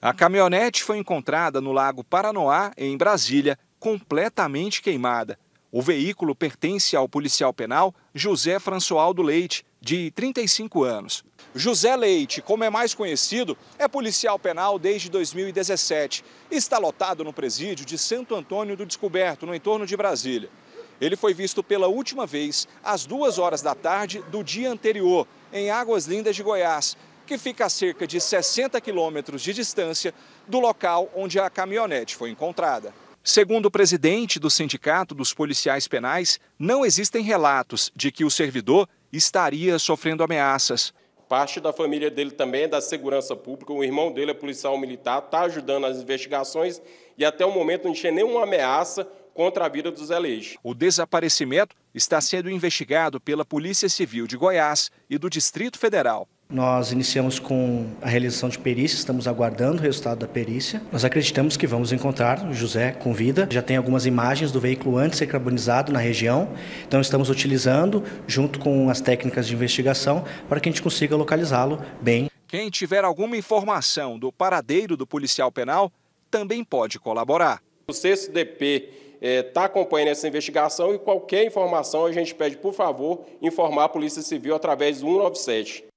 A caminhonete foi encontrada no Lago Paranoá, em Brasília, completamente queimada. O veículo pertence ao policial penal José Françoaldo Leite, de 35 anos. José Leite, como é mais conhecido, é policial penal desde 2017. Está lotado no presídio de Santo Antônio do Descoberto, no entorno de Brasília. Ele foi visto pela última vez às duas horas da tarde do dia anterior, em Águas Lindas de Goiás, que fica a cerca de 60 quilômetros de distância do local onde a caminhonete foi encontrada. Segundo o presidente do Sindicato dos Policiais Penais, não existem relatos de que o servidor estaria sofrendo ameaças. Parte da família dele também é da segurança pública, o irmão dele é policial militar, está ajudando as investigações e até o momento não tinha nenhuma ameaça contra a vida do Zé Leite. O desaparecimento está sendo investigado pela Polícia Civil de Goiás e do Distrito Federal. Nós iniciamos com a realização de perícia, estamos aguardando o resultado da perícia. Nós acreditamos que vamos encontrar o José com vida. Já tem algumas imagens do veículo antes ser carbonizado na região, então estamos utilizando, junto com as técnicas de investigação, para que a gente consiga localizá-lo bem. Quem tiver alguma informação do paradeiro do policial penal também pode colaborar. O CSDP está eh, é, acompanhando essa investigação e qualquer informação a gente pede, por favor, informar a Polícia Civil através do 197.